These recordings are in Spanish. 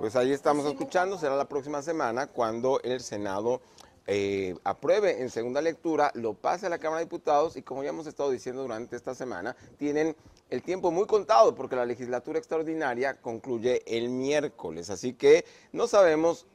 Pues ahí estamos escuchando, será la próxima semana cuando el Senado eh, apruebe en segunda lectura, lo pase a la Cámara de Diputados y como ya hemos estado diciendo durante esta semana, tienen el tiempo muy contado porque la legislatura extraordinaria concluye el miércoles, así que no sabemos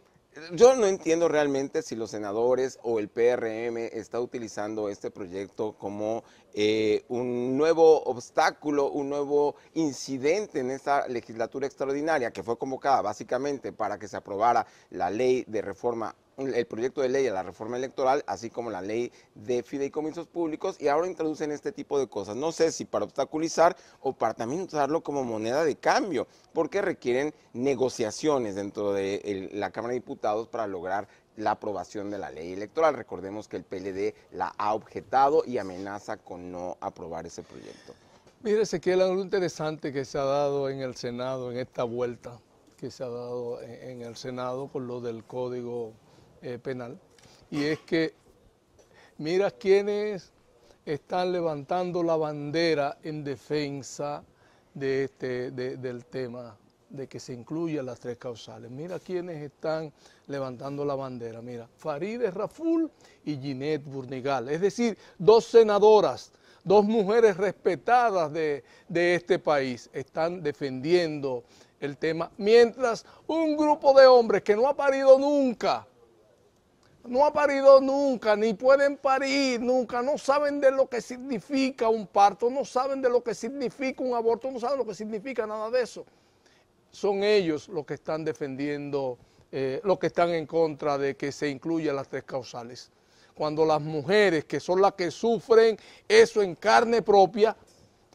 yo no entiendo realmente si los senadores o el PRM está utilizando este proyecto como eh, un nuevo obstáculo, un nuevo incidente en esta legislatura extraordinaria que fue convocada básicamente para que se aprobara la ley de reforma el proyecto de ley a la reforma electoral, así como la ley de fideicomisos públicos, y ahora introducen este tipo de cosas. No sé si para obstaculizar o para también usarlo como moneda de cambio, porque requieren negociaciones dentro de la Cámara de Diputados para lograr la aprobación de la ley electoral. Recordemos que el PLD la ha objetado y amenaza con no aprobar ese proyecto. Mire, Ezequiel, algo interesante que se ha dado en el Senado, en esta vuelta que se ha dado en, en el Senado por lo del código eh, penal, y es que mira quiénes están levantando la bandera en defensa de este, del tema de que se incluyan las tres causales. Mira quiénes están levantando la bandera. Mira, Farideh Raful y Ginette Burnigal. Es decir, dos senadoras, dos mujeres respetadas de, de este país están defendiendo el tema, mientras un grupo de hombres que no ha parido nunca, no ha parido nunca, ni pueden parir nunca, no saben de lo que significa un parto, no saben de lo que significa un aborto, no saben lo que significa nada de eso. Son ellos los que están defendiendo, eh, los que están en contra de que se incluyan las tres causales. Cuando las mujeres, que son las que sufren eso en carne propia,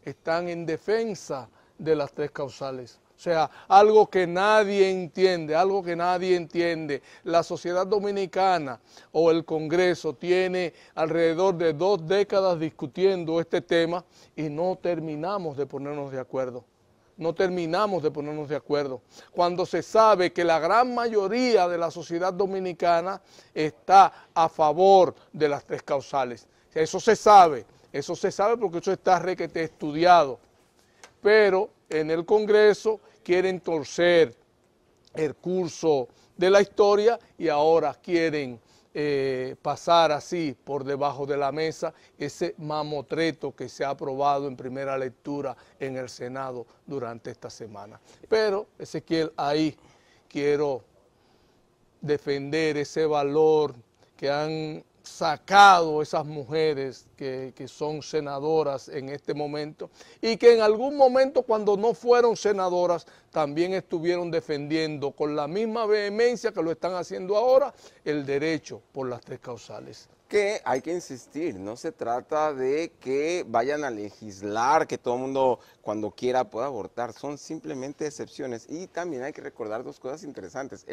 están en defensa de las tres causales. O sea, algo que nadie entiende, algo que nadie entiende. La sociedad dominicana o el Congreso tiene alrededor de dos décadas discutiendo este tema y no terminamos de ponernos de acuerdo no terminamos de ponernos de acuerdo. Cuando se sabe que la gran mayoría de la sociedad dominicana está a favor de las tres causales. Eso se sabe, eso se sabe porque eso está requete estudiado. Pero en el Congreso quieren torcer el curso de la historia y ahora quieren eh, pasar así por debajo de la mesa ese mamotreto que se ha aprobado en primera lectura en el Senado durante esta semana. Pero Ezequiel, ahí quiero defender ese valor que han sacado esas mujeres que, son senadoras en este momento y que en algún momento cuando no fueron senadoras también estuvieron defendiendo con la misma vehemencia que lo están haciendo ahora el derecho por las tres causales. Que hay que insistir, no se trata de que vayan a legislar, que todo mundo cuando quiera pueda abortar, son simplemente excepciones y también hay que recordar dos cosas interesantes.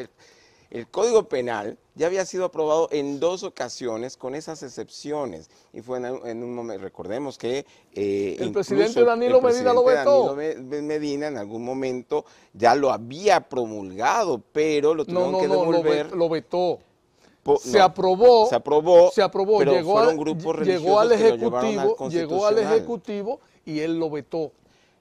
El Código Penal ya había sido aprobado en dos ocasiones con esas excepciones. Y fue en, un momento, recordemos que... Eh, el presidente Danilo Medina lo vetó. Medina en algún momento ya lo había promulgado, pero lo tuvieron no, no, que devolver. No, lo vetó. se, aprobó, se aprobó, se aprobó, llegó, llegó al ejecutivo, llegó al ejecutivo y él lo vetó.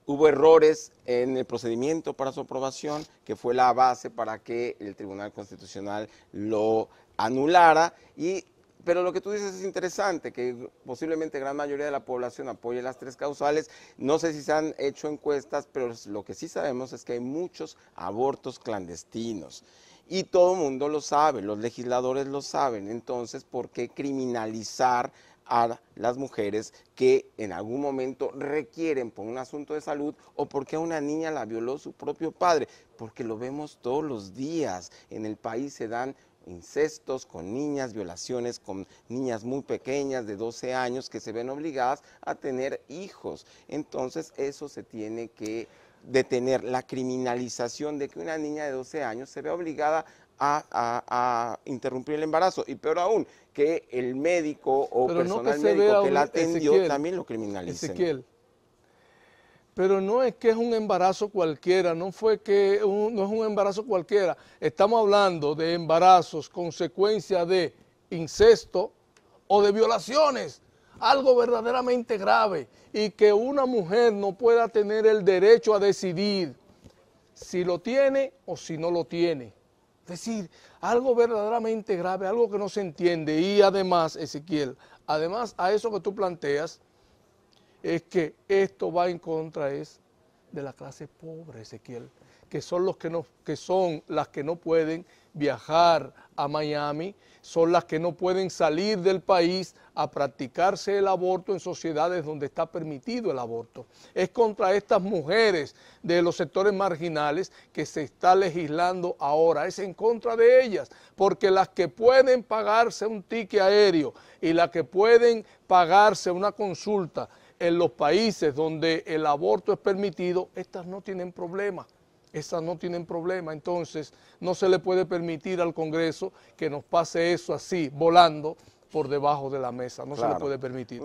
Hubo errores en el procedimiento para su aprobación, que fue la base para que el Tribunal Constitucional lo anulara. Y, pero lo que tú dices es interesante, que posiblemente gran mayoría de la población apoye las tres causales. No sé si se han hecho encuestas, pero lo que sí sabemos es que hay muchos abortos clandestinos. Y todo el mundo lo sabe, los legisladores lo saben. Entonces, ¿por qué criminalizar a las mujeres que en algún momento requieren por un asunto de salud o porque a una niña la violó su propio padre, porque lo vemos todos los días. En el país se dan incestos con niñas, violaciones con niñas muy pequeñas de 12 años que se ven obligadas a tener hijos. Entonces eso se tiene que detener, la criminalización de que una niña de 12 años se vea obligada a, interrumpir el embarazo. Y peor aún, que el médico o personal médico que la atendió también lo criminalicen. Pero no es que es un embarazo cualquiera, no fue que no es un embarazo cualquiera. Estamos hablando de embarazos consecuencia de incesto o de violaciones, algo verdaderamente grave y que una mujer no pueda tener el derecho a decidir si lo tiene o si no lo tiene. Es decir, algo verdaderamente grave, algo que no se entiende. Y además, Ezequiel, además a eso que tú planteas, es que esto va en contra es de la clase pobre, Ezequiel, que son los que que son las que no pueden viajar a Miami, son las que no pueden salir del país a practicarse el aborto en sociedades donde está permitido el aborto. Es contra estas mujeres de los sectores marginales que se está legislando ahora, es en contra de ellas, porque las que pueden pagarse un tique aéreo y las que pueden pagarse una consulta en los países donde el aborto es permitido, estas no tienen problemas. Esas no tienen problema, entonces no se le puede permitir al Congreso que nos pase eso así, volando por debajo de la mesa, no se le puede permitir.